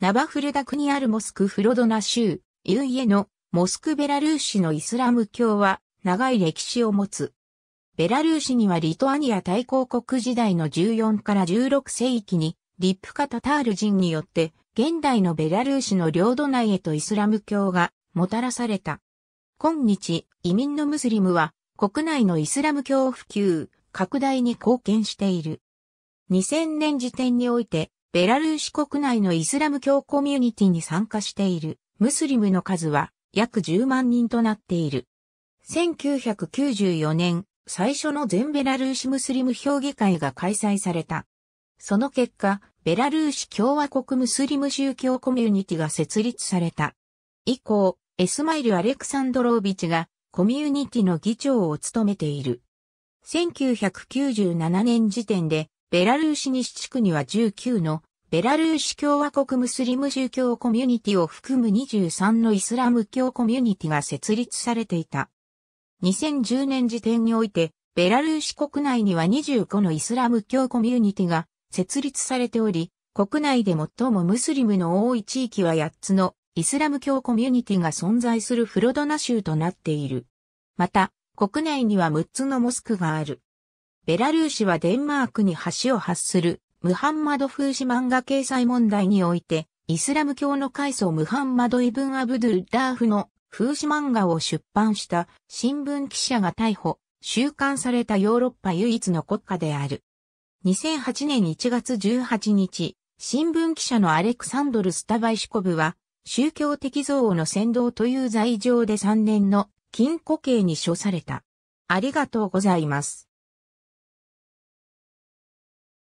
ナバフルダクにあるモスクフロドナ州、ユイエのモスクベラルーシのイスラム教は長い歴史を持つ。ベラルーシにはリトアニア大公国時代の14から16世紀にリップカタタール人によって現代のベラルーシの領土内へとイスラム教がもたらされた。今日、移民のムスリムは国内のイスラム教普及、拡大に貢献している。2000年時点においてベラルーシ国内のイスラム教コミュニティに参加しているムスリムの数は約10万人となっている。1994年、最初の全ベラルーシムスリム評議会が開催された。その結果、ベラルーシ共和国ムスリム宗教コミュニティが設立された。以降、エスマイル・アレクサンドロービチがコミュニティの議長を務めている。1997年時点で、ベラルーシ西地区には19のベラルーシ共和国ムスリム宗教コミュニティを含む23のイスラム教コミュニティが設立されていた。2010年時点において、ベラルーシ国内には25のイスラム教コミュニティが設立されており、国内で最もムスリムの多い地域は8つのイスラム教コミュニティが存在するフロドナ州となっている。また、国内には6つのモスクがある。ベラルーシはデンマークに橋を発するムハンマド・フーシ漫画掲載問題において、イスラム教の階層ムハンマド・イブン・アブドゥル・ダーフの風刺漫画を出版した新聞記者が逮捕、収監されたヨーロッパ唯一の国家である。2008年1月18日、新聞記者のアレクサンドル・スタバイシコブは、宗教的憎悪の先導という罪状で3年の禁錮刑に処された。ありがとうございます。